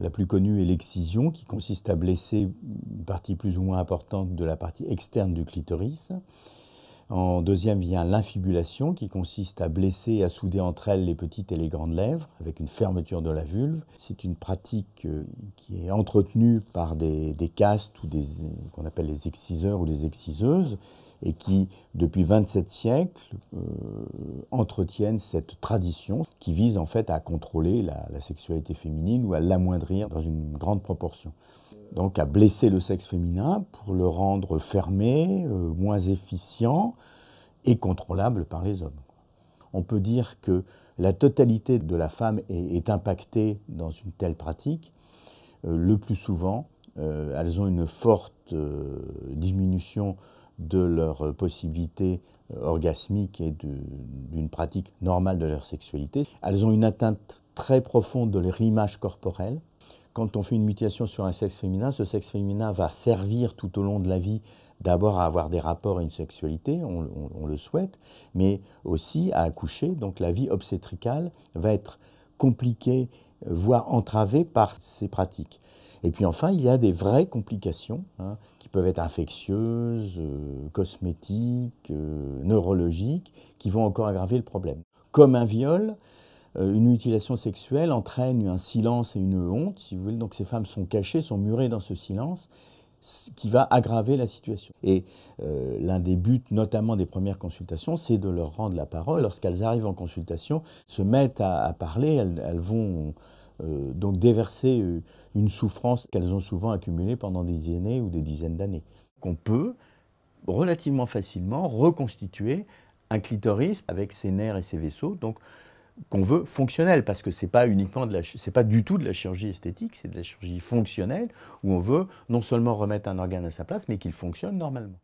la plus connue est l'excision, qui consiste à blesser une partie plus ou moins importante de la partie externe du clitoris. En deuxième vient l'infibulation qui consiste à blesser et à souder entre elles les petites et les grandes lèvres avec une fermeture de la vulve. C'est une pratique euh, qui est entretenue par des, castes ou qu'on appelle les exciseurs ou les exciseuses et qui, depuis 27 siècles, euh, entretiennent cette tradition qui vise en fait à contrôler la sexualité féminine ou à l'amoindrir dans une grande proportion donc à blesser le sexe féminin pour le rendre fermé, euh, moins efficient et contrôlable par les hommes. On peut dire que la totalité de la femme est, impactée dans une telle pratique. Euh, le plus souvent, euh, elles ont une forte diminution de leurs possibilités orgasmiques et d'une pratique normale de leur sexualité. Elles ont une atteinte très profonde de leur image corporelle quand on fait une mutation sur un sexe féminin, ce sexe féminin va servir tout au long de la vie d'abord à avoir des rapports et une sexualité, on, le souhaite, mais aussi à accoucher. Donc la vie obstétricale va être compliquée, euh, voire entravée par ces pratiques. Et puis enfin, il y a des vraies complications hein, qui peuvent être infectieuses, euh, cosmétiques, euh, neurologiques, qui vont encore aggraver le problème. Comme un viol, euh, une mutilation sexuelle entraîne un silence et une honte, si vous voulez. Donc ces femmes sont cachées, sont murées dans ce silence ce qui va aggraver la situation. Et euh, l'un des buts, notamment des premières consultations, c'est de leur rendre la parole. Lorsqu'elles arrivent en consultation, se mettent à, parler, elles, vont euh, donc déverser une souffrance qu'elles ont souvent accumulée pendant des années ou des dizaines d'années. Qu'on peut relativement facilement reconstituer un clitoris avec ses nerfs et ses vaisseaux. Donc qu'on veut fonctionnel parce que n'est pas uniquement de c'est pas du tout de la chirurgie esthétique, c'est de la chirurgie fonctionnelle où on veut non seulement remettre un organe à sa place, mais qu'il fonctionne normalement.